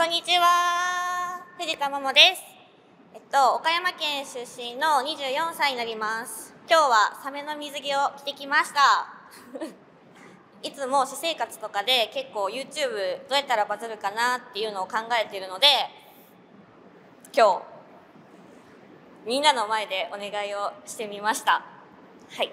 こんにちは。藤田桃です。えっと、岡山県出身の24歳になります。今日はサメの水着を着てきました。いつも私生活とかで結構 YouTube どうやったらバズるかなっていうのを考えているので、今日、みんなの前でお願いをしてみました。はい。